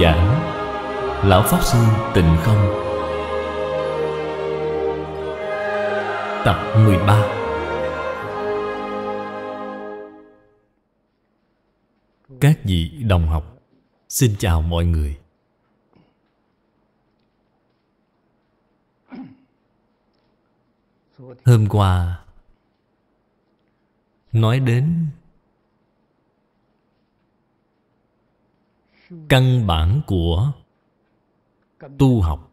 giảng Lão Pháp Sư Tịnh Không Tập 13 Các vị đồng học Xin chào mọi người Hôm qua Nói đến căn bản của tu học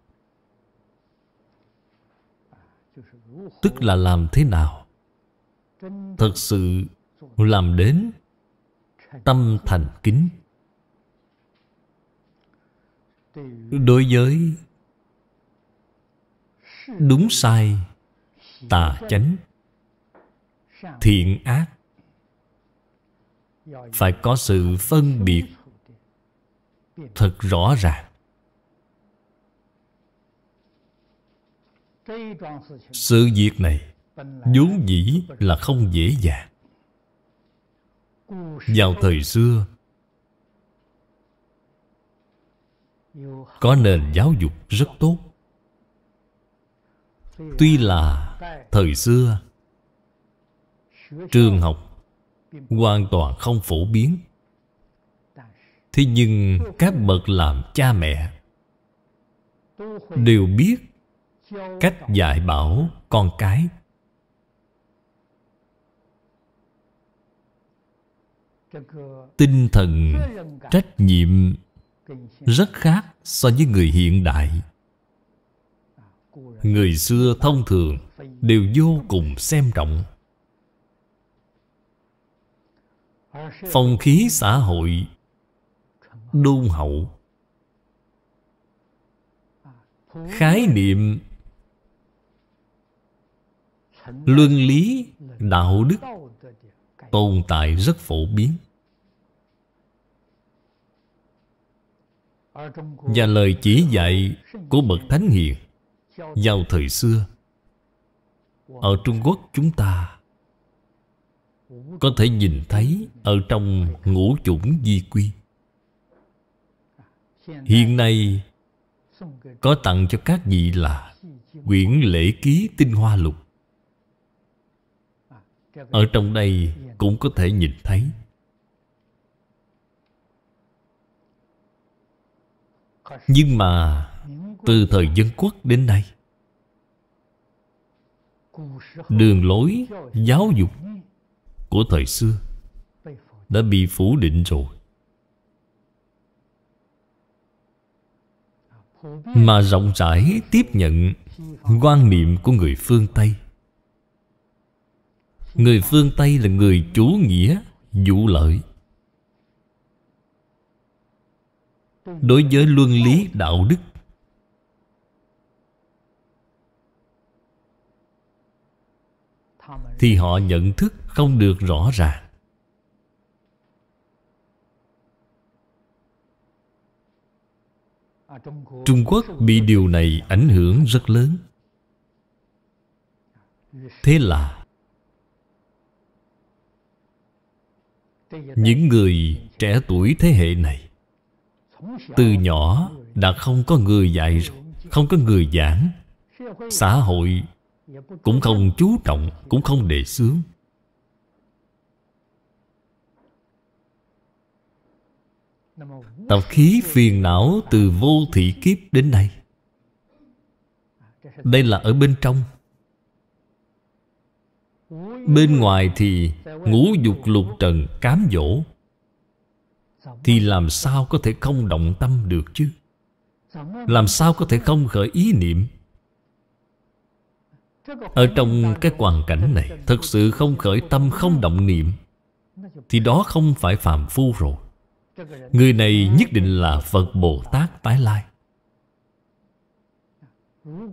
tức là làm thế nào thật sự làm đến tâm thành kính đối với đúng sai tà chánh thiện ác phải có sự phân biệt thật rõ ràng sự việc này vốn dĩ là không dễ dàng vào thời xưa có nền giáo dục rất tốt tuy là thời xưa trường học hoàn toàn không phổ biến Thế nhưng các bậc làm cha mẹ Đều biết cách dạy bảo con cái Tinh thần trách nhiệm rất khác so với người hiện đại Người xưa thông thường đều vô cùng xem trọng Phong khí xã hội đôn hậu khái niệm luân lý đạo đức tồn tại rất phổ biến và lời chỉ dạy của bậc thánh hiền vào thời xưa ở trung quốc chúng ta có thể nhìn thấy ở trong ngũ chủng di quy Hiện nay Có tặng cho các vị là Quyển lễ ký tinh hoa lục Ở trong đây cũng có thể nhìn thấy Nhưng mà Từ thời dân quốc đến nay Đường lối giáo dục Của thời xưa Đã bị phủ định rồi mà rộng rãi tiếp nhận quan niệm của người phương tây người phương tây là người chủ nghĩa vụ lợi đối với luân lý đạo đức thì họ nhận thức không được rõ ràng Trung Quốc bị điều này ảnh hưởng rất lớn Thế là Những người trẻ tuổi thế hệ này Từ nhỏ đã không có người dạy Không có người giảng Xã hội cũng không chú trọng Cũng không đề xướng Tập khí phiền não từ vô thị kiếp đến nay Đây là ở bên trong Bên ngoài thì ngũ dục lục trần cám dỗ Thì làm sao có thể không động tâm được chứ Làm sao có thể không khởi ý niệm Ở trong cái hoàn cảnh này Thật sự không khởi tâm không động niệm Thì đó không phải phàm phu rồi Người này nhất định là Phật Bồ Tát tái lai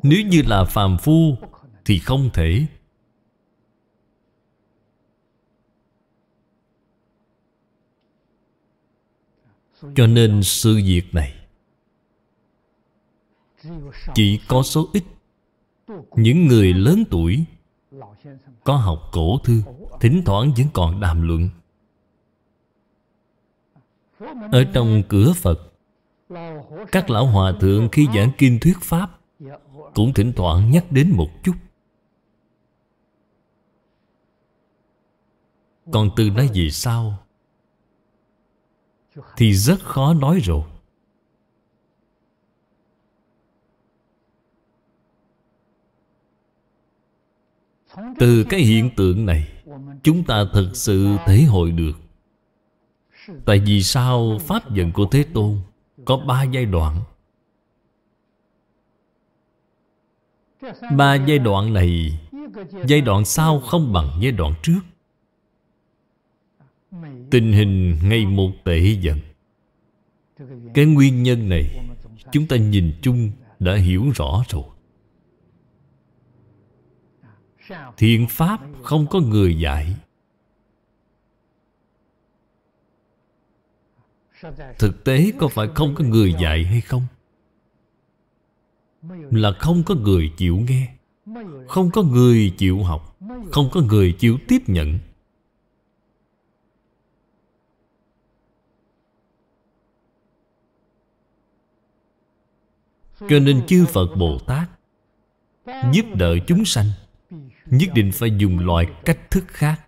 Nếu như là phàm phu Thì không thể Cho nên sự việc này Chỉ có số ít Những người lớn tuổi Có học cổ thư Thỉnh thoảng vẫn còn đàm luận ở trong cửa Phật Các lão hòa thượng khi giảng kinh thuyết Pháp Cũng thỉnh thoảng nhắc đến một chút Còn từ đó về sau Thì rất khó nói rồi Từ cái hiện tượng này Chúng ta thật sự thể hội được Tại vì sao Pháp vận của Thế Tôn Có ba giai đoạn Ba giai đoạn này Giai đoạn sau không bằng giai đoạn trước Tình hình ngày một tệ dần Cái nguyên nhân này Chúng ta nhìn chung đã hiểu rõ rồi Thiện Pháp không có người dạy Thực tế có phải không có người dạy hay không? Là không có người chịu nghe Không có người chịu học Không có người chịu tiếp nhận Cho nên chư Phật Bồ Tát Giúp đỡ chúng sanh Nhất định phải dùng loại cách thức khác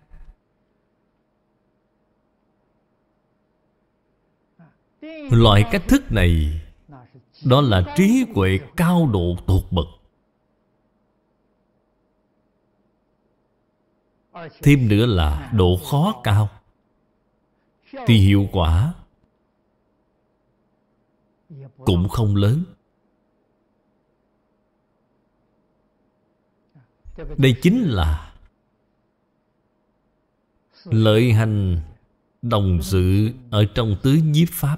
Ừ. Loại cách thức này Đó là trí huệ cao độ tột bậc Thêm nữa là độ khó cao Thì hiệu quả Cũng không lớn Đây chính là Lợi hành đồng sự ở trong tứ nhiếp pháp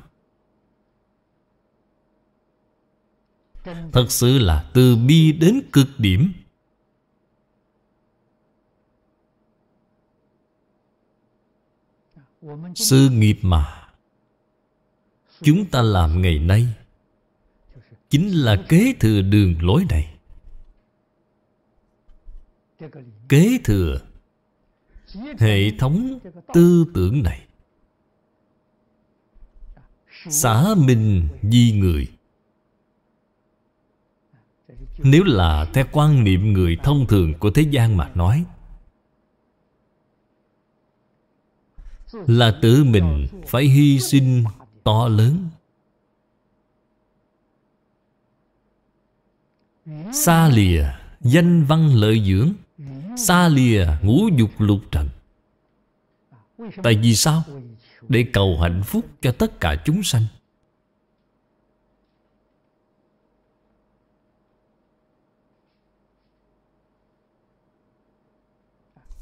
Thật sự là từ bi đến cực điểm Sư nghiệp mà Chúng ta làm ngày nay Chính là kế thừa đường lối này Kế thừa Hệ thống tư tưởng này Xả mình di người nếu là theo quan niệm người thông thường của thế gian mà nói Là tự mình phải hy sinh to lớn Xa lìa danh văn lợi dưỡng Xa lìa ngũ dục lục trần Tại vì sao? Để cầu hạnh phúc cho tất cả chúng sanh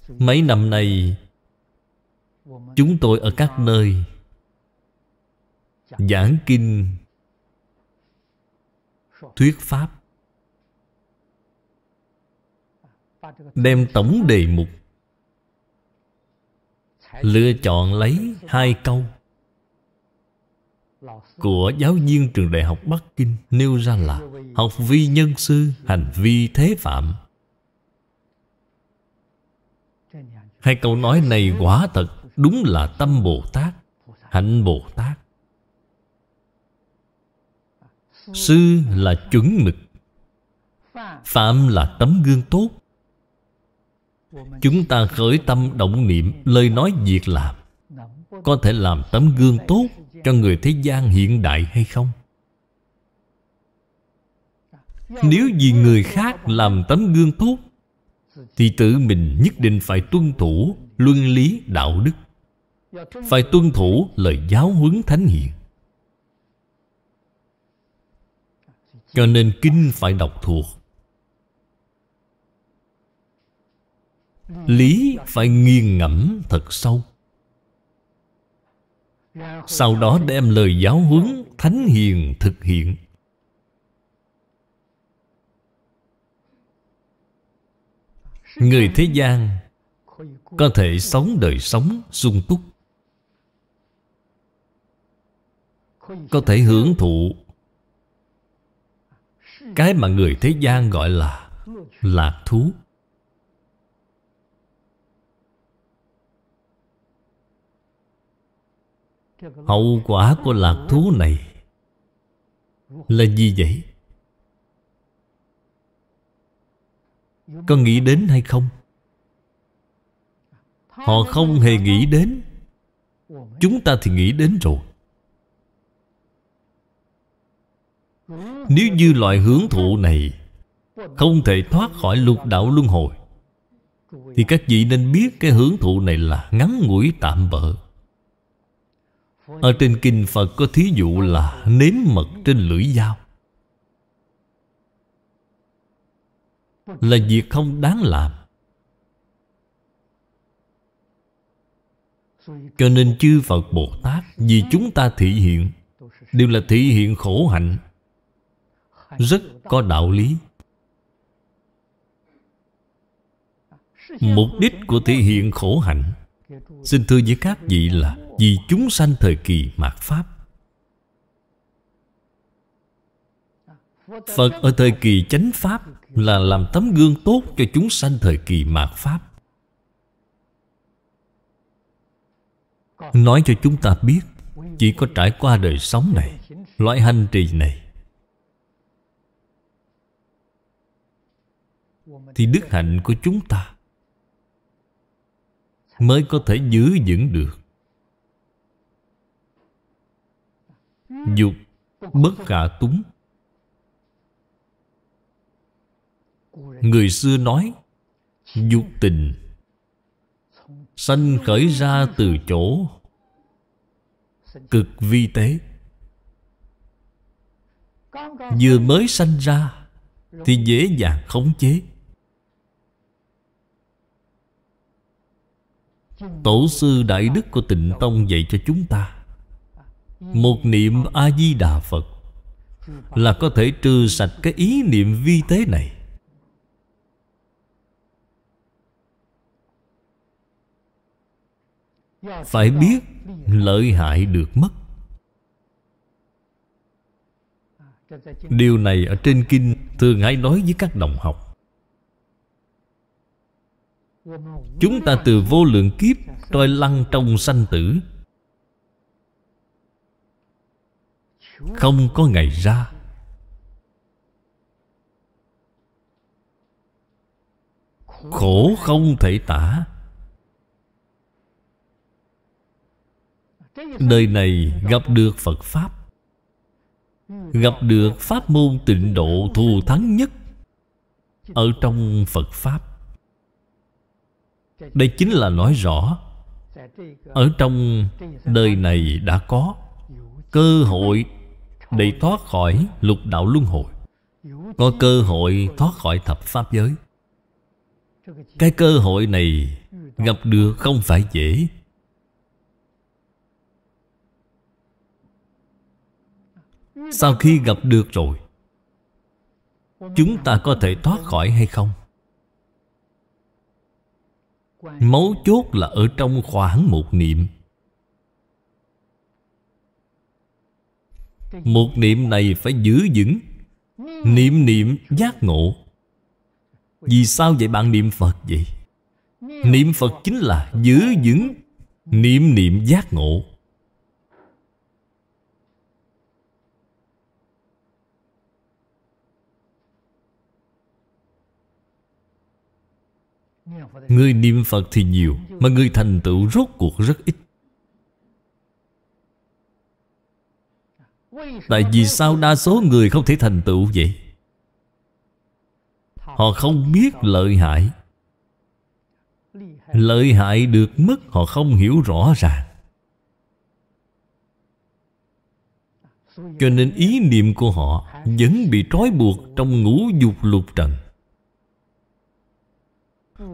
Mấy năm nay Chúng tôi ở các nơi Giảng kinh Thuyết pháp Đem tổng đề mục Lựa chọn lấy hai câu Của giáo viên trường đại học Bắc Kinh Nêu ra là Học vi nhân sư, hành vi thế phạm Hai câu nói này quả thật Đúng là tâm Bồ Tát Hạnh Bồ Tát Sư là chuẩn mực Phạm là tấm gương tốt Chúng ta khởi tâm động niệm Lời nói việc làm Có thể làm tấm gương tốt Cho người thế gian hiện đại hay không Nếu vì người khác làm tấm gương tốt thì tự mình nhất định phải tuân thủ luân lý đạo đức phải tuân thủ lời giáo huấn thánh hiền cho nên kinh phải đọc thuộc lý phải nghiền ngẫm thật sâu sau đó đem lời giáo huấn thánh hiền thực hiện Người thế gian Có thể sống đời sống sung túc Có thể hưởng thụ Cái mà người thế gian gọi là Lạc thú Hậu quả của lạc thú này Là gì vậy? Có nghĩ đến hay không? Họ không hề nghĩ đến Chúng ta thì nghĩ đến rồi Nếu như loại hưởng thụ này Không thể thoát khỏi lục đạo luân hồi Thì các vị nên biết cái hưởng thụ này là ngắn ngủi tạm bợ Ở trên kinh Phật có thí dụ là nếm mật trên lưỡi dao là việc không đáng làm cho nên chư phật bồ tát vì chúng ta thị hiện đều là thị hiện khổ hạnh rất có đạo lý mục đích của thể hiện khổ hạnh xin thưa với các vị là vì chúng sanh thời kỳ mạt pháp phật ở thời kỳ chánh pháp là làm tấm gương tốt cho chúng sanh thời kỳ mạt Pháp. Nói cho chúng ta biết Chỉ có trải qua đời sống này Loại hành trì này Thì đức hạnh của chúng ta Mới có thể giữ vững được Dục bất khả túng Người xưa nói Dục tình Sanh khởi ra từ chỗ Cực vi tế Vừa mới sanh ra Thì dễ dàng khống chế Tổ sư Đại Đức của tịnh Tông dạy cho chúng ta Một niệm A-di-đà Phật Là có thể trừ sạch cái ý niệm vi tế này Phải biết lợi hại được mất Điều này ở trên kinh thường hay nói với các đồng học Chúng ta từ vô lượng kiếp Trôi lăn trong sanh tử Không có ngày ra Khổ không thể tả Đời này gặp được Phật Pháp Gặp được Pháp môn tịnh độ thù thắng nhất Ở trong Phật Pháp Đây chính là nói rõ Ở trong đời này đã có Cơ hội để thoát khỏi lục đạo luân hồi Có cơ hội thoát khỏi thập Pháp giới Cái cơ hội này gặp được không phải dễ Sau khi gặp được rồi Chúng ta có thể thoát khỏi hay không? Mấu chốt là ở trong khoảng một niệm Một niệm này phải giữ vững Niệm niệm giác ngộ Vì sao vậy bạn niệm Phật vậy? Niệm Phật chính là giữ vững Niệm niệm giác ngộ Người niệm Phật thì nhiều Mà người thành tựu rốt cuộc rất ít Tại vì sao đa số người không thể thành tựu vậy? Họ không biết lợi hại Lợi hại được mất họ không hiểu rõ ràng Cho nên ý niệm của họ Vẫn bị trói buộc trong ngũ dục lục trần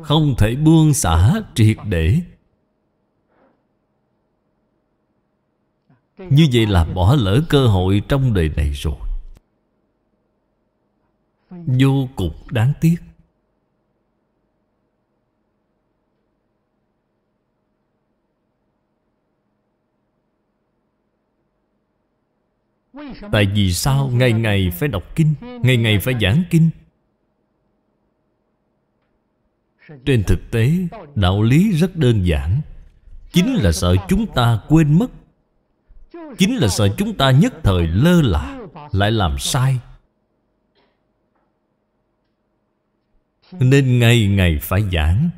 không thể buông xả triệt để Như vậy là bỏ lỡ cơ hội trong đời này rồi Vô cùng đáng tiếc Tại vì sao ngày ngày phải đọc kinh Ngày ngày phải giảng kinh Trên thực tế Đạo lý rất đơn giản Chính là sợ chúng ta quên mất Chính là sợ chúng ta nhất thời lơ là Lại làm sai Nên ngày ngày phải giảng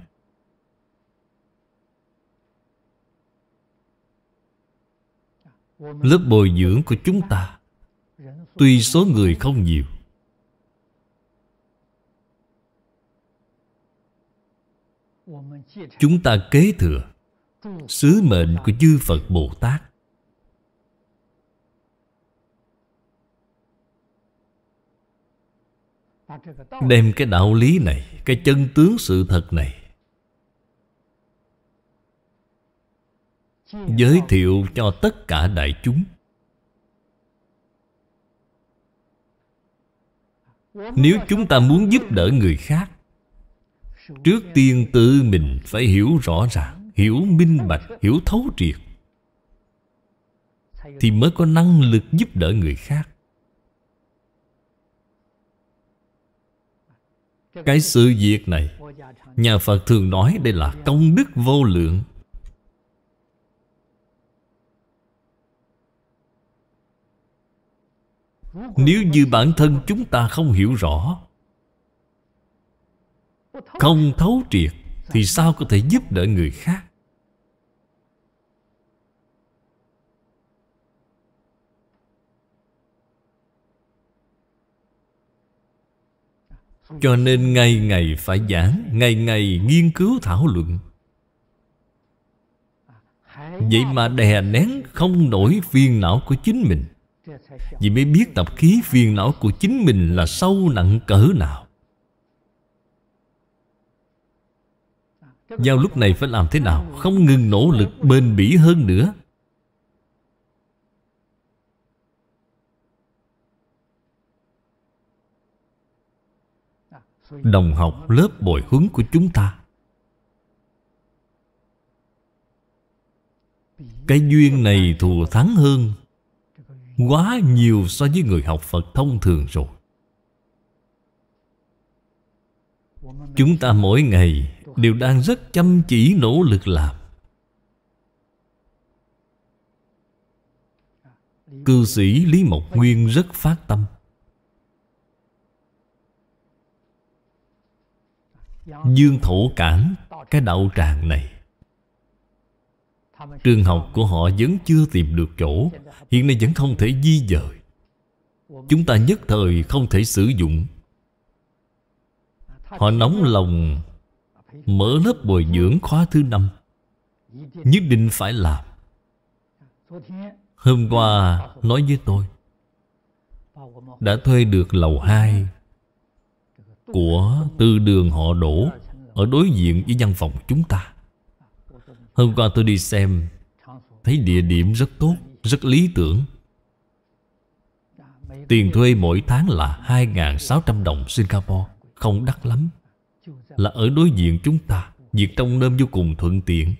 Lớp bồi dưỡng của chúng ta Tuy số người không nhiều Chúng ta kế thừa Sứ mệnh của chư Phật Bồ Tát Đem cái đạo lý này Cái chân tướng sự thật này Giới thiệu cho tất cả đại chúng Nếu chúng ta muốn giúp đỡ người khác Trước tiên tự mình phải hiểu rõ ràng Hiểu minh bạch, hiểu thấu triệt Thì mới có năng lực giúp đỡ người khác Cái sự việc này Nhà Phật thường nói đây là công đức vô lượng Nếu như bản thân chúng ta không hiểu rõ không thấu triệt thì sao có thể giúp đỡ người khác cho nên ngày ngày phải giảng ngày ngày nghiên cứu thảo luận vậy mà đè nén không nổi phiền não của chính mình vì mới biết tập khí phiền não của chính mình là sâu nặng cỡ nào giao lúc này phải làm thế nào Không ngừng nỗ lực bền bỉ hơn nữa Đồng học lớp bồi hướng của chúng ta Cái duyên này thù thắng hơn Quá nhiều so với người học Phật thông thường rồi Chúng ta mỗi ngày đều đang rất chăm chỉ nỗ lực làm cư sĩ lý mộc nguyên rất phát tâm dương thổ cản cái đạo tràng này trường học của họ vẫn chưa tìm được chỗ hiện nay vẫn không thể di dời chúng ta nhất thời không thể sử dụng họ nóng lòng Mở lớp bồi dưỡng khóa thứ năm Nhất định phải làm Hôm qua nói với tôi Đã thuê được lầu hai Của tư đường họ đổ Ở đối diện với văn phòng chúng ta Hôm qua tôi đi xem Thấy địa điểm rất tốt Rất lý tưởng Tiền thuê mỗi tháng là 2.600 đồng Singapore Không đắt lắm là ở đối diện chúng ta Việc trong nôm vô cùng thuận tiện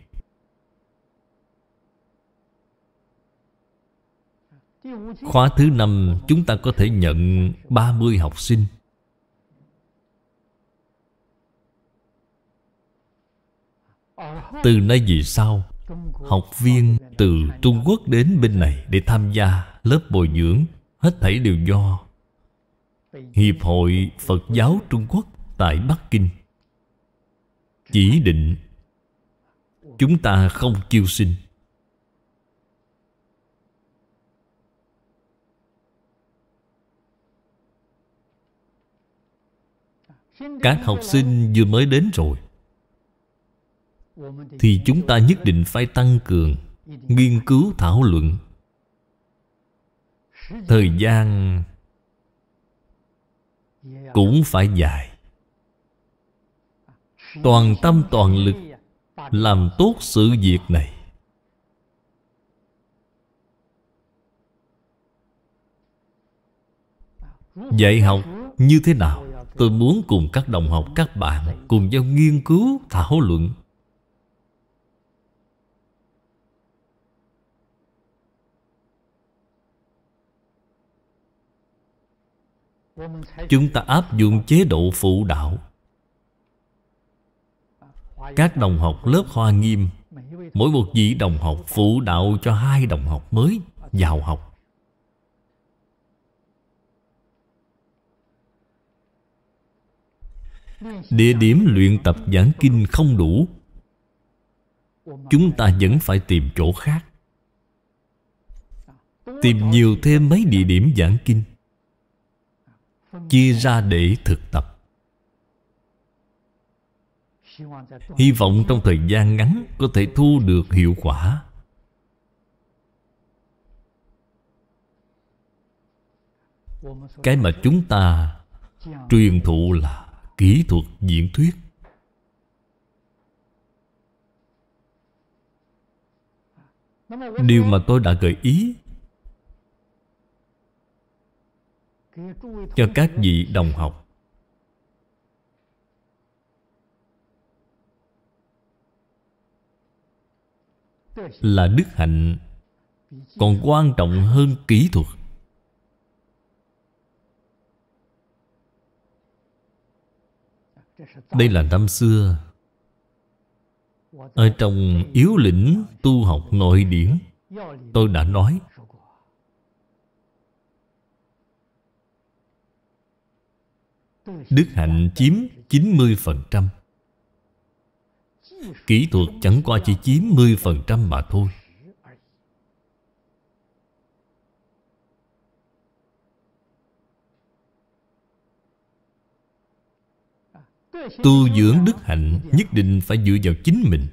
Khóa thứ năm chúng ta có thể nhận 30 học sinh Từ nay về sau Học viên từ Trung Quốc đến bên này để tham gia lớp bồi dưỡng Hết thảy đều do Hiệp hội Phật giáo Trung Quốc tại Bắc Kinh Chỉ định Chúng ta không chiêu sinh Các học sinh vừa mới đến rồi Thì chúng ta nhất định phải tăng cường Nghiên cứu thảo luận Thời gian Cũng phải dài toàn tâm toàn lực làm tốt sự việc này dạy học như thế nào tôi muốn cùng các đồng học các bạn cùng nhau nghiên cứu thảo luận chúng ta áp dụng chế độ phụ đạo các đồng học lớp Hoa Nghiêm Mỗi một vị đồng học phụ đạo cho hai đồng học mới vào học Địa điểm luyện tập giảng kinh không đủ Chúng ta vẫn phải tìm chỗ khác Tìm nhiều thêm mấy địa điểm giảng kinh Chia ra để thực tập hy vọng trong thời gian ngắn có thể thu được hiệu quả cái mà chúng ta truyền thụ là kỹ thuật diễn thuyết điều mà tôi đã gợi ý cho các vị đồng học là đức hạnh còn quan trọng hơn kỹ thuật đây là năm xưa ở trong yếu lĩnh tu học nội điển tôi đã nói đức hạnh chiếm 90% Kỹ thuật chẳng qua chỉ chiếm 10% mà thôi Tu dưỡng đức hạnh nhất định phải dựa vào chính mình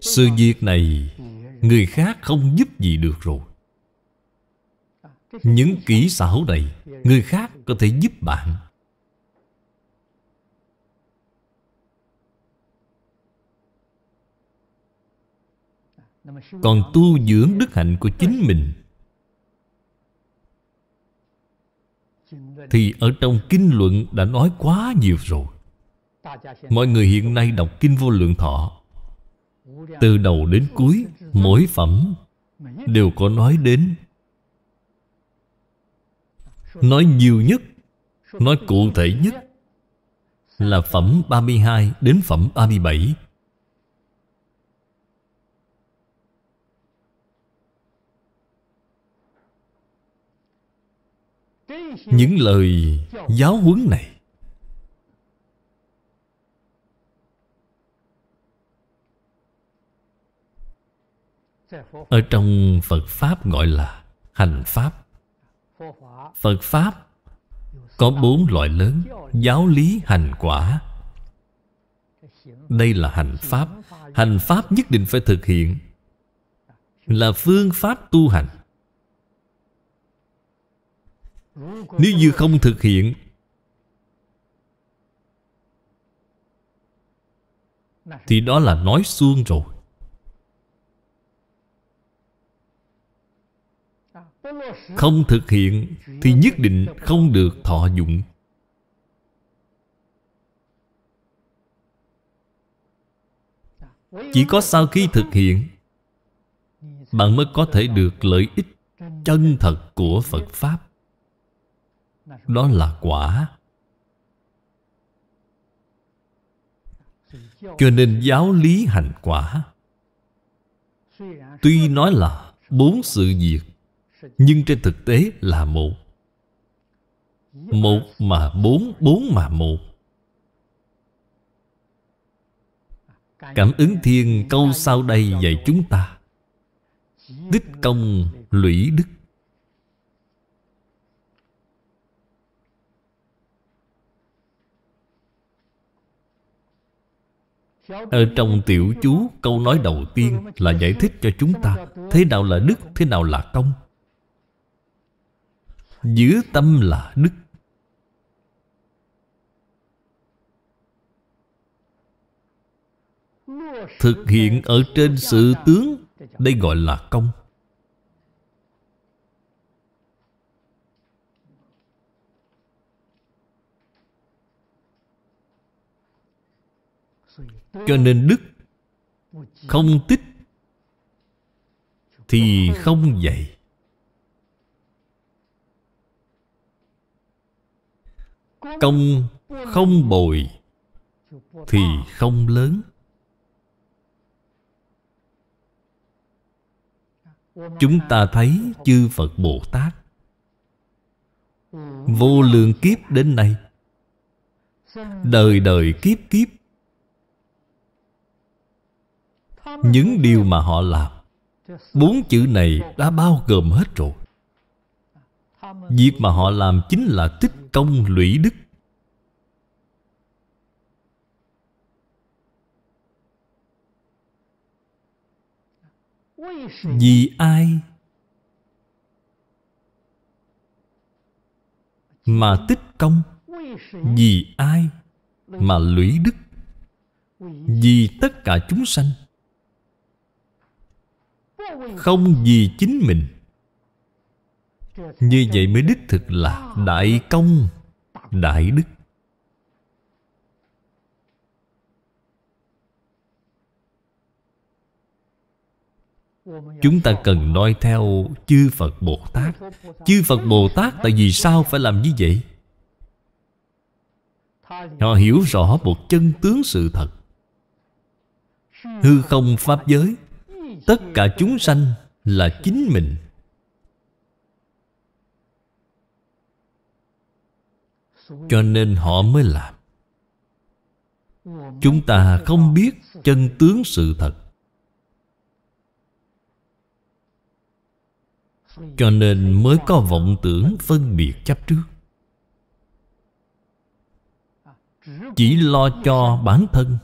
Sự việc này Người khác không giúp gì được rồi Những kỹ xảo này Người khác có thể giúp bạn còn tu dưỡng đức hạnh của chính mình thì ở trong kinh luận đã nói quá nhiều rồi mọi người hiện nay đọc kinh vô lượng thọ từ đầu đến cuối mỗi phẩm đều có nói đến nói nhiều nhất nói cụ thể nhất là phẩm 32 đến phẩm 37 những lời giáo huấn này ở trong phật pháp gọi là hành pháp phật pháp có bốn loại lớn giáo lý hành quả đây là hành pháp hành pháp nhất định phải thực hiện là phương pháp tu hành nếu như không thực hiện Thì đó là nói suông rồi Không thực hiện Thì nhất định không được thọ dụng Chỉ có sau khi thực hiện Bạn mới có thể được lợi ích chân thật của Phật Pháp đó là quả cho nên giáo lý hành quả tuy nói là bốn sự việc nhưng trên thực tế là một một mà bốn bốn mà một cảm ứng thiên câu sau đây dạy chúng ta tích công lũy đức Ở trong tiểu chú câu nói đầu tiên là giải thích cho chúng ta Thế nào là đức, thế nào là công Giữ tâm là đức Thực hiện ở trên sự tướng Đây gọi là công Cho nên đức không tích thì không dạy Công không bồi thì không lớn Chúng ta thấy chư Phật Bồ Tát Vô lượng kiếp đến nay Đời đời kiếp kiếp những điều mà họ làm bốn chữ này đã bao gồm hết rồi việc mà họ làm chính là tích công lũy đức vì ai mà tích công vì ai mà lũy đức vì tất cả chúng sanh không vì chính mình như vậy mới đích thực là đại công đại đức chúng ta cần nói theo chư phật bồ tát chư phật bồ tát tại vì sao phải làm như vậy họ hiểu rõ một chân tướng sự thật hư không pháp giới tất cả chúng sanh là chính mình cho nên họ mới làm chúng ta không biết chân tướng sự thật cho nên mới có vọng tưởng phân biệt chấp trước chỉ lo cho bản thân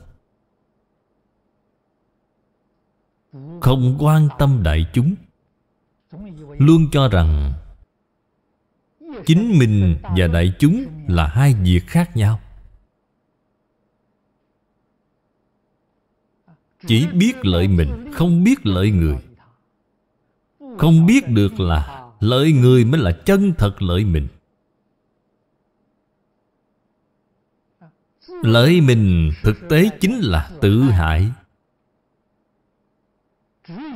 Không quan tâm đại chúng Luôn cho rằng Chính mình và đại chúng là hai việc khác nhau Chỉ biết lợi mình, không biết lợi người Không biết được là lợi người mới là chân thật lợi mình Lợi mình thực tế chính là tự hại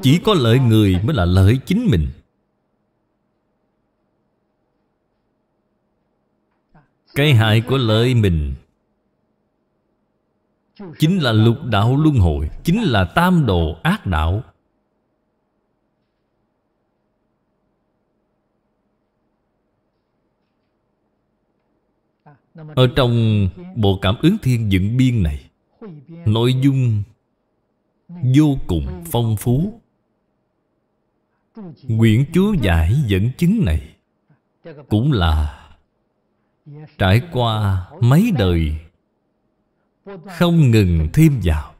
chỉ có lợi người mới là lợi chính mình Cái hại của lợi mình Chính là lục đạo luân hồi Chính là tam đồ ác đạo Ở trong bộ cảm ứng thiên dựng biên này Nội dung vô cùng phong phú nguyện chúa giải dẫn chứng này cũng là trải qua mấy đời không ngừng thêm vào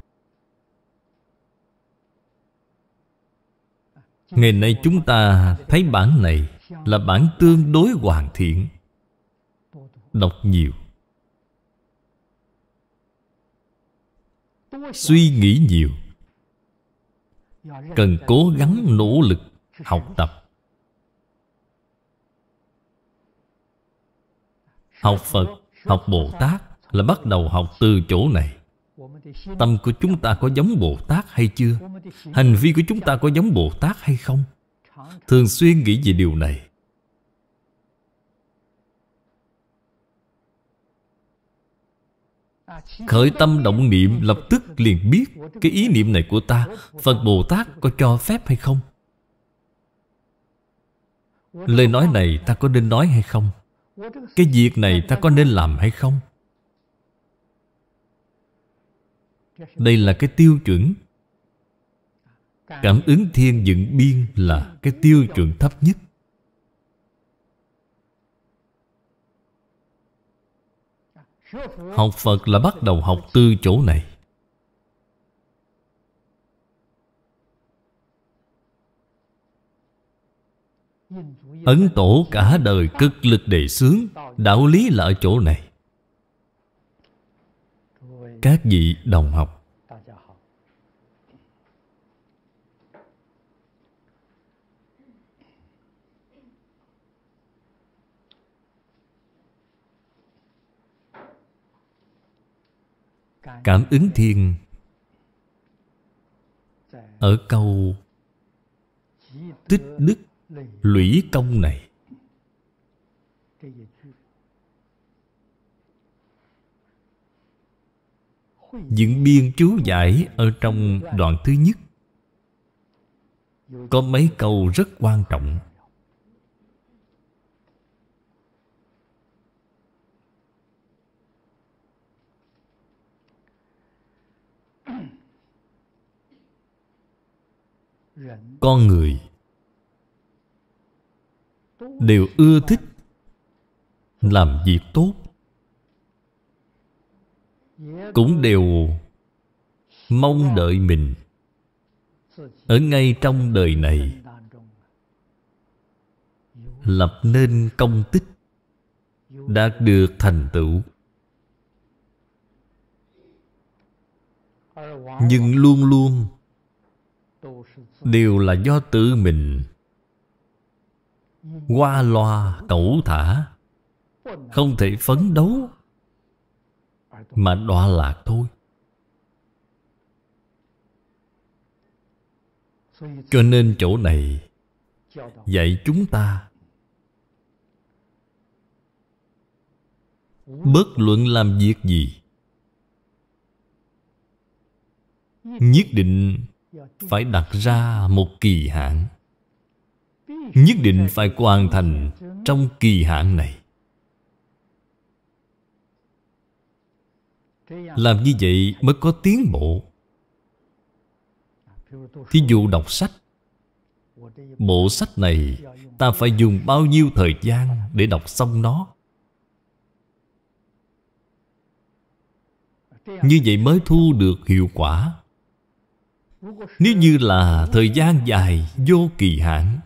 ngày nay chúng ta thấy bản này là bản tương đối hoàn thiện đọc nhiều suy nghĩ nhiều cần cố gắng nỗ lực học tập học phật học bồ tát là bắt đầu học từ chỗ này tâm của chúng ta có giống bồ tát hay chưa hành vi của chúng ta có giống bồ tát hay không thường xuyên nghĩ về điều này Khởi tâm động niệm lập tức liền biết Cái ý niệm này của ta Phật Bồ Tát có cho phép hay không Lời nói này ta có nên nói hay không Cái việc này ta có nên làm hay không Đây là cái tiêu chuẩn Cảm ứng thiên dựng biên là cái tiêu chuẩn thấp nhất Học Phật là bắt đầu học từ chỗ này Ấn Tổ cả đời cực lực đề xướng Đạo lý là ở chỗ này Các vị đồng học cảm ứng thiên ở câu tích đức lũy công này những biên chú giải ở trong đoạn thứ nhất có mấy câu rất quan trọng con người đều ưa thích làm việc tốt cũng đều mong đợi mình ở ngay trong đời này lập nên công tích đạt được thành tựu nhưng luôn luôn đều là do tự mình qua loa cẩu thả không thể phấn đấu mà đọa lạc thôi cho nên chỗ này dạy chúng ta bất luận làm việc gì nhất định phải đặt ra một kỳ hạn nhất định phải hoàn thành trong kỳ hạn này làm như vậy mới có tiến bộ thí dụ đọc sách bộ sách này ta phải dùng bao nhiêu thời gian để đọc xong nó như vậy mới thu được hiệu quả nếu như là thời gian dài vô kỳ hạn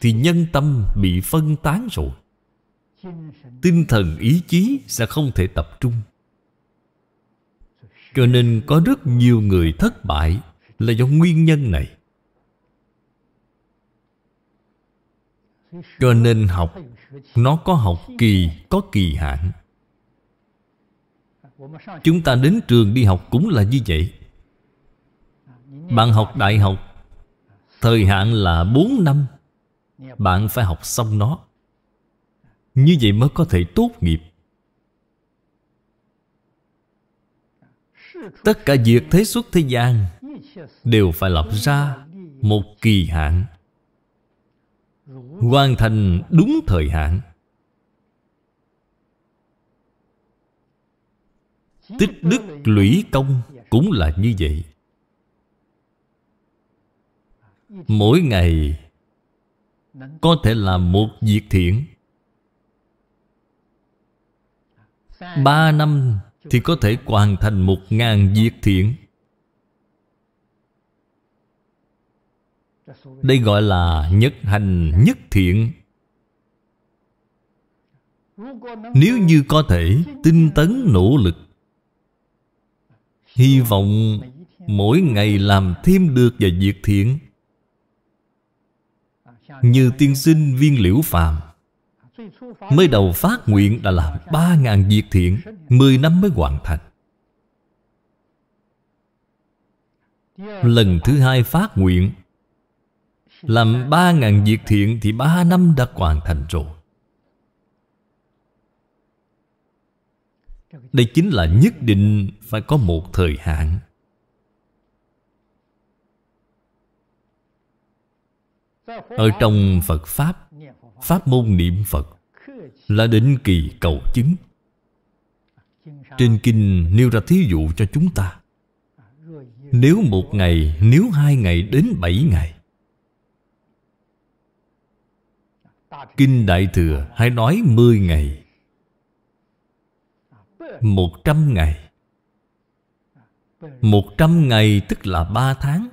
Thì nhân tâm bị phân tán rồi Tinh thần ý chí sẽ không thể tập trung Cho nên có rất nhiều người thất bại Là do nguyên nhân này Cho nên học Nó có học kỳ, có kỳ hạn Chúng ta đến trường đi học cũng là như vậy bạn học đại học Thời hạn là 4 năm Bạn phải học xong nó Như vậy mới có thể tốt nghiệp Tất cả việc thế xuất thế gian Đều phải lập ra Một kỳ hạn Hoàn thành đúng thời hạn Tích đức lũy công Cũng là như vậy Mỗi ngày Có thể làm một việc thiện Ba năm Thì có thể hoàn thành một ngàn việc thiện Đây gọi là nhất hành nhất thiện Nếu như có thể tinh tấn nỗ lực Hy vọng mỗi ngày làm thêm được và việc thiện như tiên sinh viên liễu phàm Mới đầu phát nguyện đã làm ba ngàn việc thiện mười năm mới hoàn thành Lần thứ hai phát nguyện Làm ba ngàn việc thiện Thì ba năm đã hoàn thành rồi Đây chính là nhất định Phải có một thời hạn Ở trong Phật Pháp Pháp môn niệm Phật Là định kỳ cầu chứng Trên kinh nêu ra thí dụ cho chúng ta Nếu một ngày, nếu hai ngày đến bảy ngày Kinh Đại Thừa hay nói mười ngày một trăm ngày một trăm ngày tức là ba tháng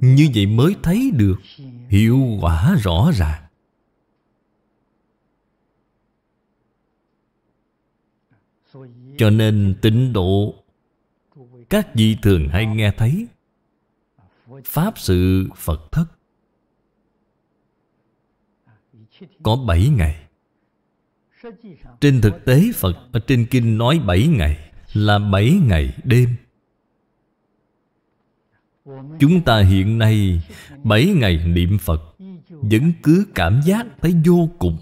như vậy mới thấy được hiệu quả rõ ràng cho nên tịnh độ các vị thường hay nghe thấy pháp sự phật thất có bảy ngày trên thực tế Phật ở trên kinh nói bảy ngày là bảy ngày đêm Chúng ta hiện nay Bảy ngày niệm Phật Vẫn cứ cảm giác thấy vô cùng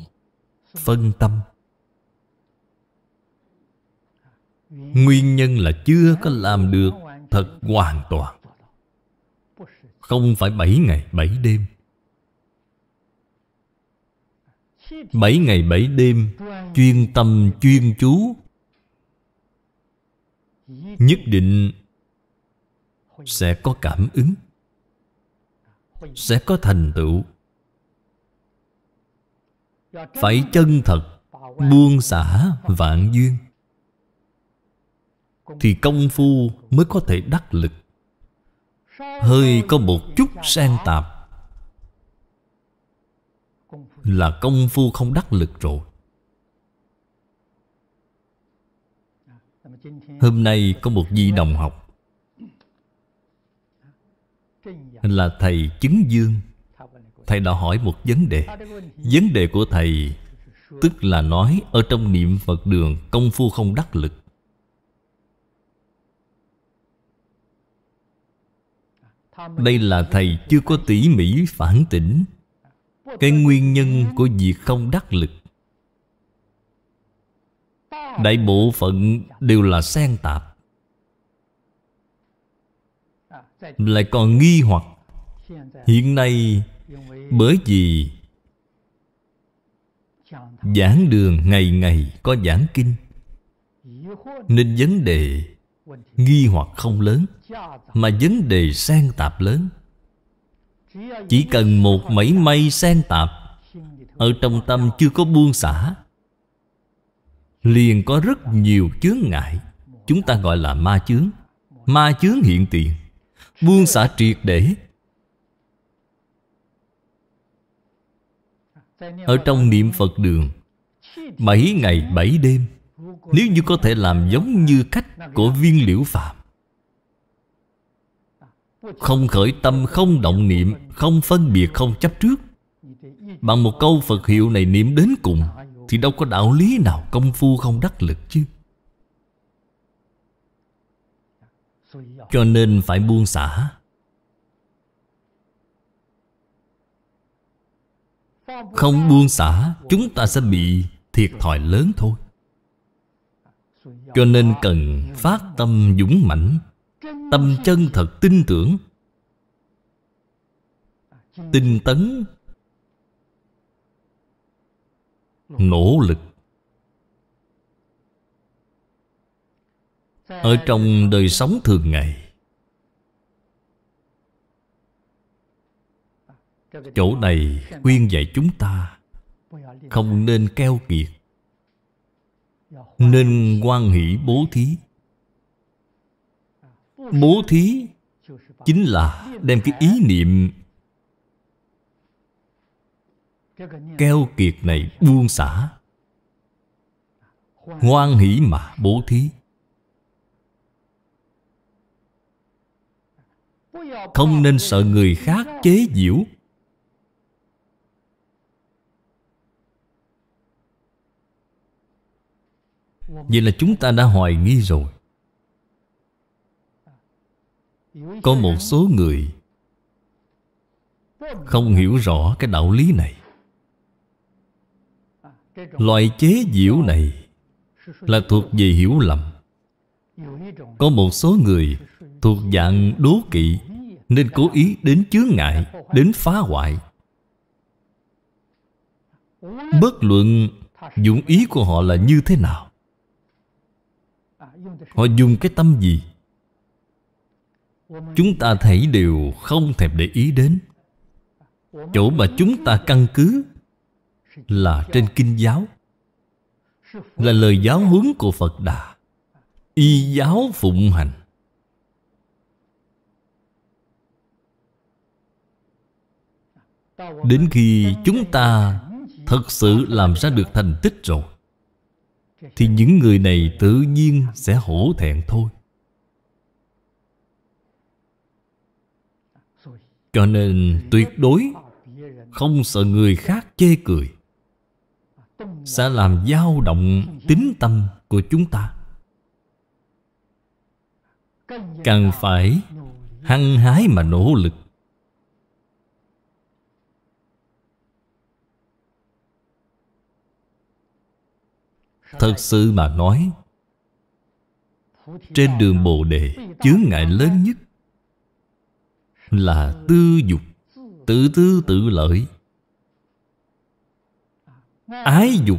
Phân tâm Nguyên nhân là chưa có làm được Thật hoàn toàn Không phải bảy ngày bảy đêm Bảy ngày bảy đêm Chuyên tâm chuyên chú Nhất định sẽ có cảm ứng sẽ có thành tựu phải chân thật buông xả vạn duyên thì công phu mới có thể đắc lực hơi có một chút sang tạp là công phu không đắc lực rồi hôm nay có một vị đồng học Dạ. là thầy chứng dương thầy đã hỏi một vấn đề vấn đề của thầy tức là nói ở trong niệm phật đường công phu không đắc lực đây là thầy chưa có tỉ mỉ phản tỉnh cái nguyên nhân của việc không đắc lực đại bộ phận đều là xen tạp lại còn nghi hoặc hiện nay bởi vì giảng đường ngày ngày có giảng kinh nên vấn đề nghi hoặc không lớn mà vấn đề xen tạp lớn chỉ cần một mảy may xen tạp ở trong tâm chưa có buông xả liền có rất nhiều chướng ngại chúng ta gọi là ma chướng ma chướng hiện tiền buông xả triệt để ở trong niệm phật đường bảy ngày bảy đêm nếu như có thể làm giống như cách của viên liễu phạm không khởi tâm, không động niệm Không phân biệt, không chấp trước Bằng một câu Phật hiệu này niệm đến cùng Thì đâu có đạo lý nào công phu không đắc lực chứ cho nên phải buông xả. Không buông xả, chúng ta sẽ bị thiệt thòi lớn thôi. Cho nên cần phát tâm dũng mãnh Tâm chân thật tin tưởng Tinh tấn Nỗ lực Ở trong đời sống thường ngày Chỗ này khuyên dạy chúng ta Không nên keo kiệt Nên quan hỷ bố thí Bố thí Chính là đem cái ý niệm Keo kiệt này buông xả Hoan hỷ mà bố thí không nên sợ người khác chế giễu vậy là chúng ta đã hoài nghi rồi có một số người không hiểu rõ cái đạo lý này loại chế diễu này là thuộc về hiểu lầm có một số người thuộc dạng đố kỵ nên cố ý đến chướng ngại đến phá hoại bất luận dụng ý của họ là như thế nào họ dùng cái tâm gì chúng ta thấy đều không thèm để ý đến chỗ mà chúng ta căn cứ là trên kinh giáo là lời giáo huấn của phật đà y giáo phụng hành Đến khi chúng ta thật sự làm ra được thành tích rồi Thì những người này tự nhiên sẽ hổ thẹn thôi Cho nên tuyệt đối không sợ người khác chê cười Sẽ làm dao động tính tâm của chúng ta Càng phải hăng hái mà nỗ lực Thật sự mà nói Trên đường Bồ Đề Chướng ngại lớn nhất Là tư dục Tự tư tự lợi Ái dục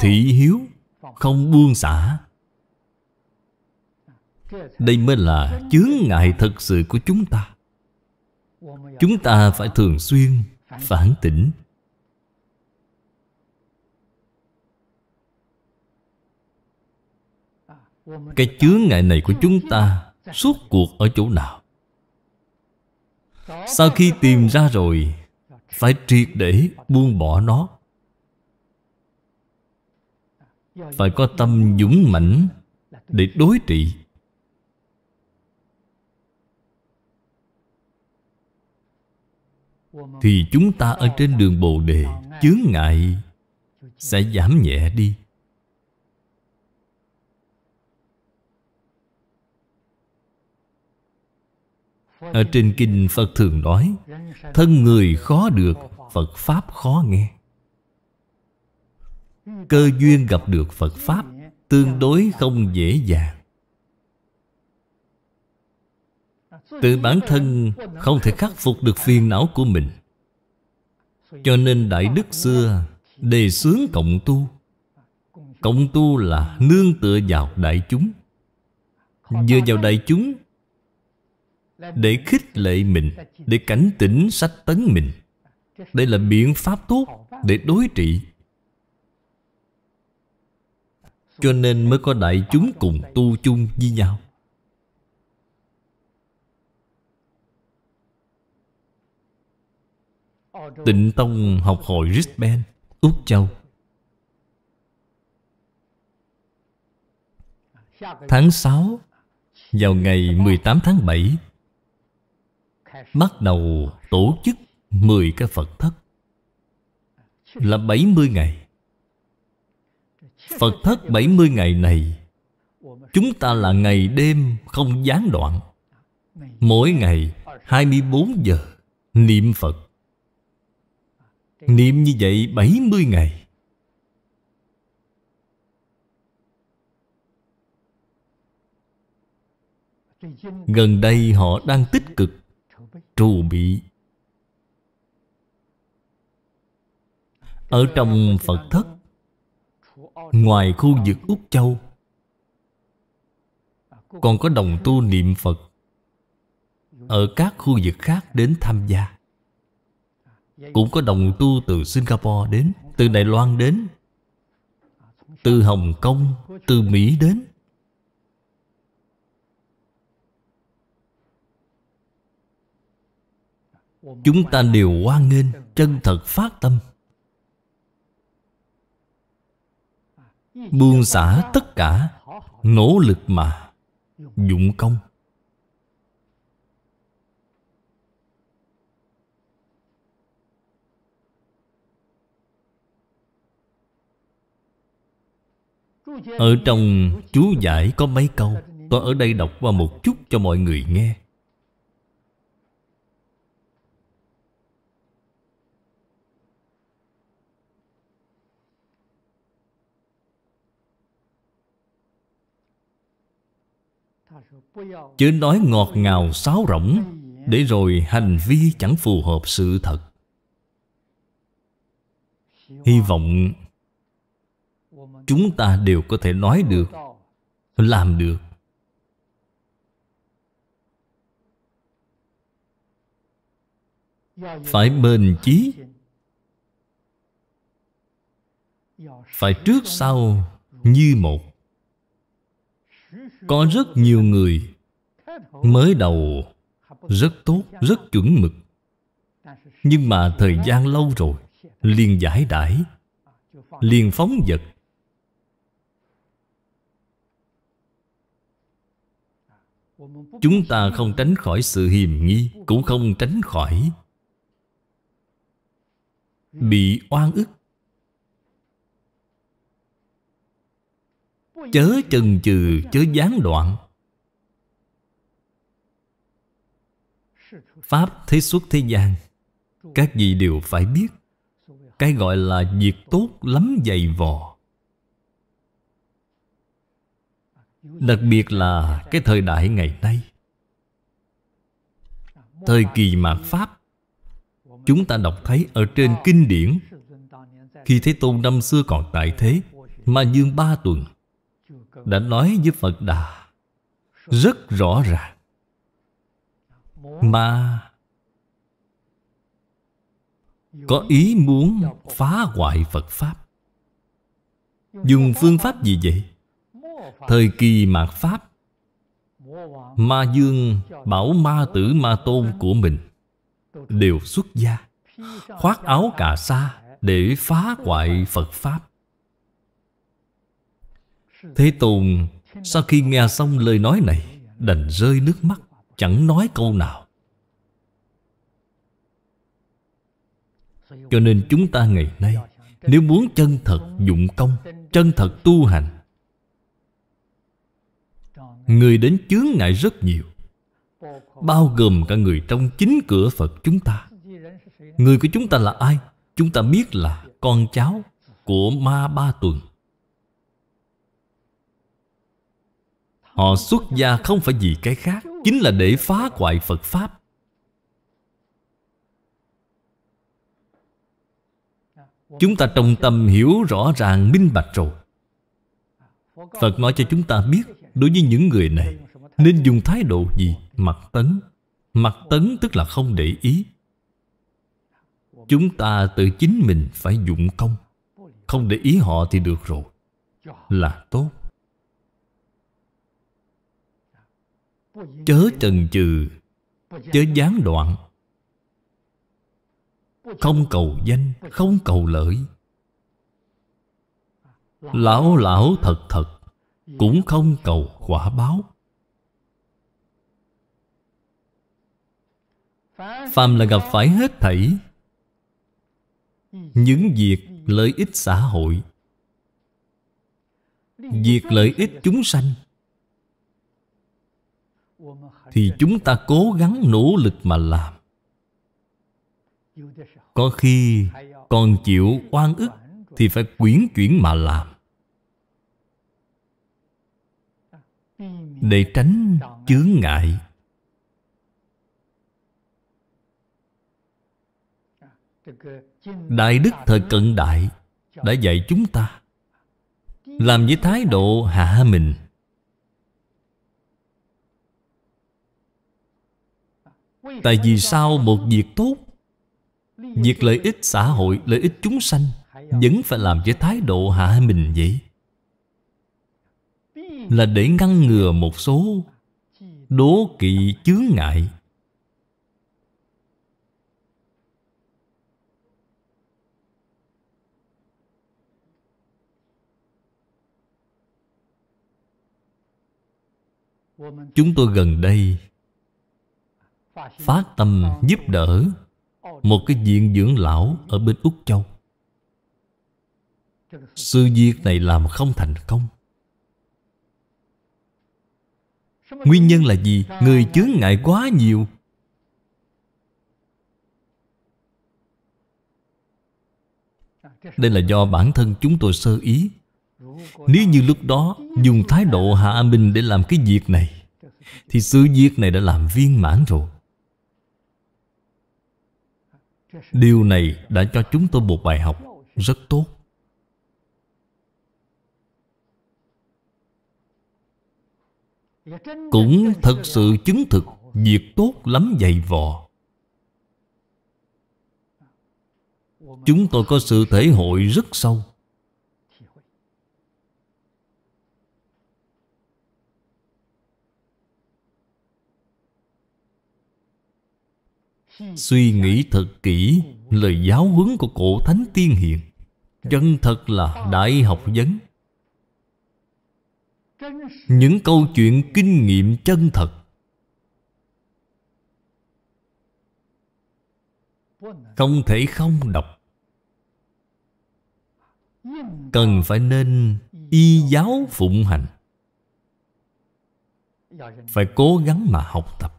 Thị hiếu Không buông xả Đây mới là chướng ngại thật sự của chúng ta Chúng ta phải thường xuyên Phản tỉnh Cái chướng ngại này của chúng ta Suốt cuộc ở chỗ nào Sau khi tìm ra rồi Phải triệt để buông bỏ nó Phải có tâm dũng mãnh Để đối trị Thì chúng ta ở trên đường Bồ Đề Chướng ngại Sẽ giảm nhẹ đi Ở trên kinh Phật thường nói Thân người khó được Phật Pháp khó nghe Cơ duyên gặp được Phật Pháp Tương đối không dễ dàng Tự bản thân không thể khắc phục được phiền não của mình Cho nên Đại Đức xưa Đề xướng cộng tu Cộng tu là nương tựa vào đại chúng vừa vào đại chúng để khích lệ mình để cảnh tỉnh sách tấn mình đây là biện pháp tốt để đối trị cho nên mới có đại chúng cùng tu chung với nhau Tịnh Tông học hội Brisbane, Úc Châu Tháng 6 Vào ngày 18 tháng 7 bắt đầu tổ chức 10 cái Phật thất là 70 ngày Phật thất 70 ngày này Chúng ta là ngày đêm không gián đoạn Mỗi ngày 24 giờ Niệm Phật Niệm như vậy 70 ngày Gần đây họ đang tích cực trù bị Ở trong Phật thất Ngoài khu vực Úc Châu Còn có đồng tu niệm Phật Ở các khu vực khác đến tham gia Cũng có đồng tu từ Singapore đến Từ Đài Loan đến Từ Hồng Kông Từ Mỹ đến chúng ta đều hoan nghênh chân thật phát tâm buông xả tất cả nỗ lực mà dụng công ở trong chú giải có mấy câu tôi ở đây đọc qua một chút cho mọi người nghe Chứ nói ngọt ngào sáo rỗng Để rồi hành vi chẳng phù hợp sự thật Hy vọng Chúng ta đều có thể nói được Làm được Phải bền chí Phải trước sau như một có rất nhiều người Mới đầu Rất tốt, rất chuẩn mực Nhưng mà thời gian lâu rồi liền giải đãi liền phóng vật Chúng ta không tránh khỏi sự hiềm nghi Cũng không tránh khỏi Bị oan ức Chớ chừng chừ chớ gián đoạn Pháp thế xuất thế gian Các vị đều phải biết Cái gọi là việc tốt lắm dày vò Đặc biệt là cái thời đại ngày nay Thời kỳ mạt Pháp Chúng ta đọc thấy ở trên kinh điển Khi Thế Tôn năm xưa còn tại thế Mà dương ba tuần đã nói với Phật Đà rất rõ ràng Ma có ý muốn phá hoại Phật Pháp Dùng phương pháp gì vậy? Thời kỳ mạt Pháp Ma Dương bảo ma tử ma tôn của mình Đều xuất gia Khoác áo cà sa để phá hoại Phật Pháp Thế Tùng sau khi nghe xong lời nói này Đành rơi nước mắt Chẳng nói câu nào Cho nên chúng ta ngày nay Nếu muốn chân thật dụng công Chân thật tu hành Người đến chướng ngại rất nhiều Bao gồm cả người trong chính cửa Phật chúng ta Người của chúng ta là ai? Chúng ta biết là con cháu của ma ba tuần Họ xuất gia không phải vì cái khác Chính là để phá hoại Phật Pháp Chúng ta trong tâm hiểu rõ ràng minh bạch rồi Phật nói cho chúng ta biết Đối với những người này Nên dùng thái độ gì Mặt tấn Mặt tấn tức là không để ý Chúng ta tự chính mình phải dụng công Không để ý họ thì được rồi Là tốt chớ trần trừ chớ gián đoạn không cầu danh không cầu lợi lão lão thật thật cũng không cầu quả báo phàm là gặp phải hết thảy những việc lợi ích xã hội việc lợi ích chúng sanh thì chúng ta cố gắng nỗ lực mà làm có khi còn chịu oan ức thì phải quyển chuyển mà làm để tránh chướng ngại đại đức thời cận đại đã dạy chúng ta làm với thái độ hạ mình Tại vì sao một việc tốt Việc lợi ích xã hội, lợi ích chúng sanh Vẫn phải làm với thái độ hạ mình vậy Là để ngăn ngừa một số Đố kỵ chướng ngại Chúng tôi gần đây phát tâm giúp đỡ một cái viện dưỡng lão ở bên Úc Châu. sư việc này làm không thành công. Nguyên nhân là gì? Người chướng ngại quá nhiều. Đây là do bản thân chúng tôi sơ ý Nếu như lúc đó dùng thái độ hạ minh để làm cái việc này Thì sự việc này đã làm viên mãn rồi điều này đã cho chúng tôi một bài học rất tốt cũng thật sự chứng thực việc tốt lắm dày vò chúng tôi có sự thể hội rất sâu Ừ. suy nghĩ thật kỹ lời giáo huấn của cổ thánh tiên hiền chân thật là đại học vấn những câu chuyện kinh nghiệm chân thật không thể không đọc cần phải nên y giáo phụng hành phải cố gắng mà học tập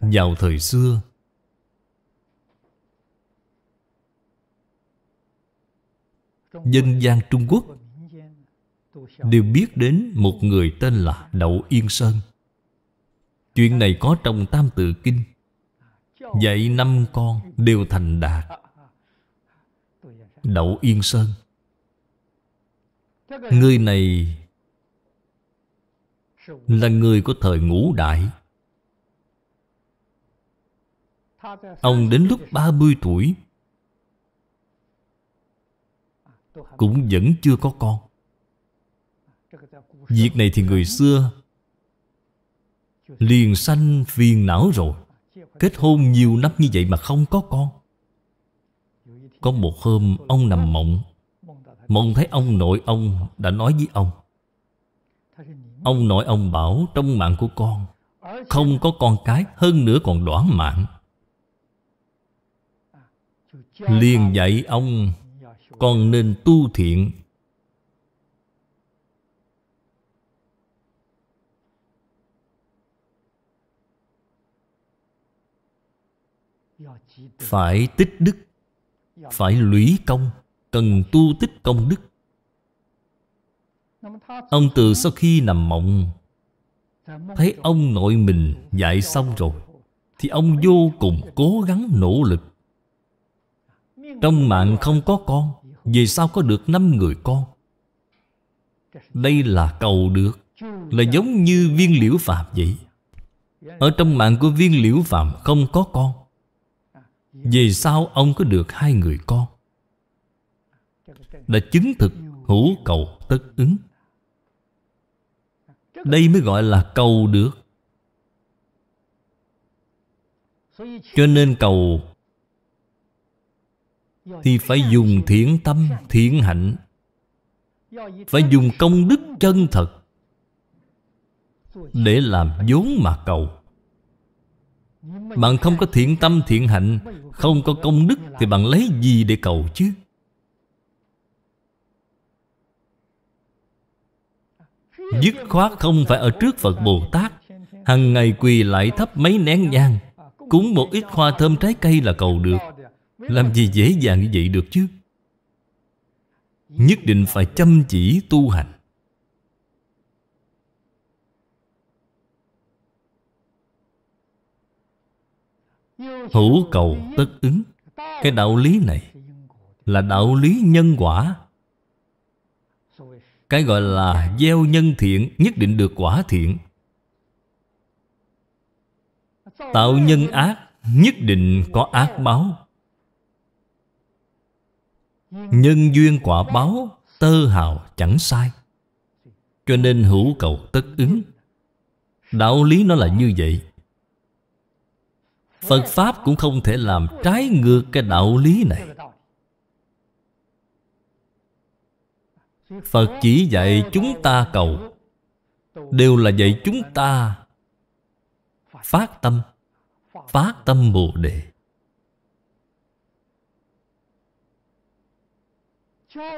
vào thời xưa dân gian trung quốc đều biết đến một người tên là đậu yên sơn chuyện này có trong tam tự kinh dạy năm con đều thành đạt đậu yên sơn người này là người của thời ngũ đại Ông đến lúc 30 tuổi Cũng vẫn chưa có con Việc này thì người xưa Liền sanh phiền não rồi Kết hôn nhiều năm như vậy mà không có con Có một hôm ông nằm mộng Mộng thấy ông nội ông đã nói với ông Ông nội ông bảo trong mạng của con Không có con cái hơn nữa còn đoán mạng liền dạy ông con nên tu thiện phải tích đức phải lũy công cần tu tích công đức ông từ sau khi nằm mộng thấy ông nội mình dạy xong rồi thì ông vô cùng cố gắng nỗ lực trong mạng không có con Vì sao có được năm người con Đây là cầu được Là giống như viên liễu phạm vậy Ở trong mạng của viên liễu phạm không có con Vì sao ông có được hai người con Đã chứng thực hữu cầu tất ứng Đây mới gọi là cầu được Cho nên cầu thì phải dùng thiện tâm thiện hạnh phải dùng công đức chân thật để làm vốn mà cầu bạn không có thiện tâm thiện hạnh không có công đức thì bạn lấy gì để cầu chứ dứt khoát không phải ở trước phật bồ tát hằng ngày quỳ lại thấp mấy nén nhang cúng một ít hoa thơm trái cây là cầu được làm gì dễ dàng như vậy được chứ Nhất định phải chăm chỉ tu hành Hữu cầu tất ứng Cái đạo lý này Là đạo lý nhân quả Cái gọi là gieo nhân thiện Nhất định được quả thiện Tạo nhân ác Nhất định có ác báo Nhân duyên quả báo Tơ hào chẳng sai Cho nên hữu cầu tất ứng Đạo lý nó là như vậy Phật Pháp cũng không thể làm trái ngược cái đạo lý này Phật chỉ dạy chúng ta cầu Đều là dạy chúng ta Phát tâm Phát tâm Bồ Đề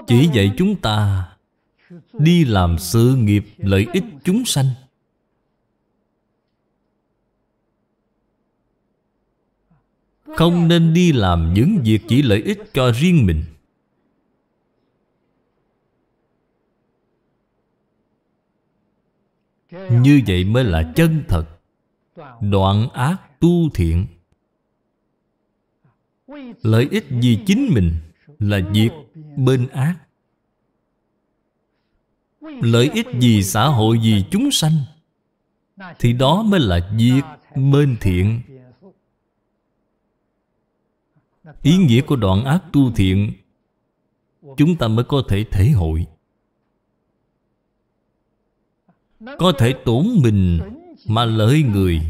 Chỉ dạy chúng ta Đi làm sự nghiệp lợi ích chúng sanh Không nên đi làm những việc chỉ lợi ích cho riêng mình Như vậy mới là chân thật Đoạn ác tu thiện Lợi ích vì chính mình là diệt bên ác lợi ích gì xã hội gì chúng sanh thì đó mới là diệt bên thiện ý nghĩa của đoạn ác tu thiện chúng ta mới có thể thể hội có thể tổn mình mà lợi người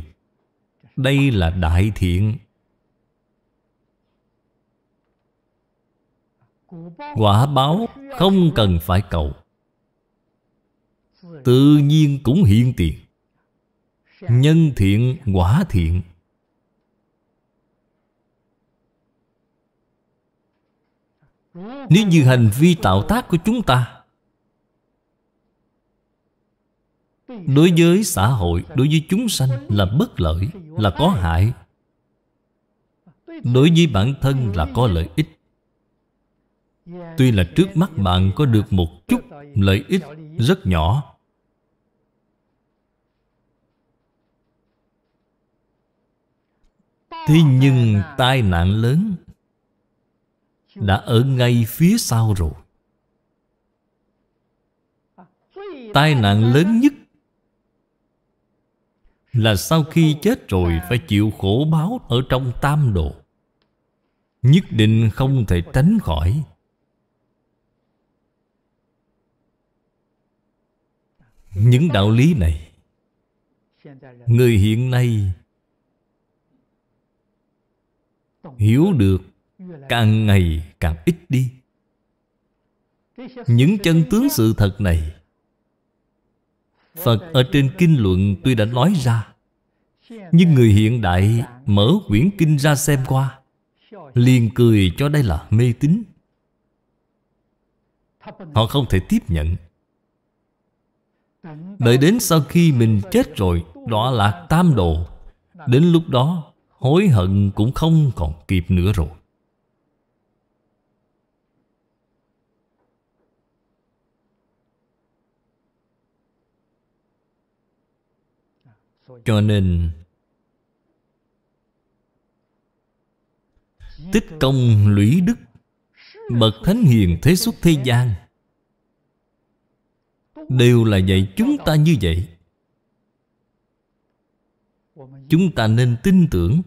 đây là đại thiện Quả báo không cần phải cầu Tự nhiên cũng hiện tiền Nhân thiện quả thiện Nếu như hành vi tạo tác của chúng ta Đối với xã hội, đối với chúng sanh là bất lợi, là có hại Đối với bản thân là có lợi ích Tuy là trước mắt bạn có được một chút lợi ích rất nhỏ Thế nhưng tai nạn lớn Đã ở ngay phía sau rồi Tai nạn lớn nhất Là sau khi chết rồi Phải chịu khổ báo ở trong tam độ Nhất định không thể tránh khỏi những đạo lý này người hiện nay hiểu được càng ngày càng ít đi những chân tướng sự thật này phật ở trên kinh luận tuy đã nói ra nhưng người hiện đại mở quyển kinh ra xem qua liền cười cho đây là mê tín họ không thể tiếp nhận Đợi đến sau khi mình chết rồi Đọa lạc tam độ Đến lúc đó hối hận cũng không còn kịp nữa rồi Cho nên Tích công lũy đức Bậc thánh hiền thế xuất thế gian đều là dạy chúng ta như vậy chúng ta nên tin tưởng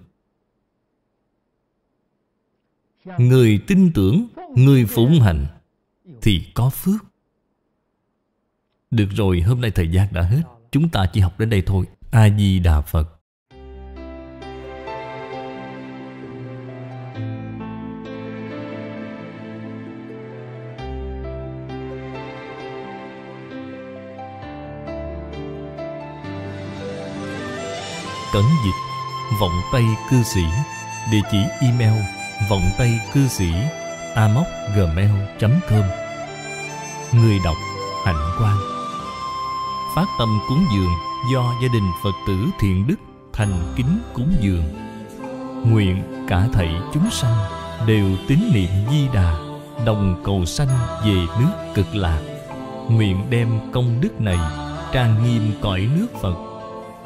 người tin tưởng người phụng hành thì có phước được rồi hôm nay thời gian đã hết chúng ta chỉ học đến đây thôi a di đà phật Cẩn Dịch Vọng tay Cư Sĩ Địa chỉ email vọng tay cư sĩ amoc.gmail.com Người đọc Hạnh Quang Phát tâm cúng dường do gia đình Phật tử Thiện Đức thành kính cúng dường Nguyện cả thảy chúng sanh đều tín niệm di đà Đồng cầu sanh về nước cực lạc Nguyện đem công đức này trang nghiêm cõi nước Phật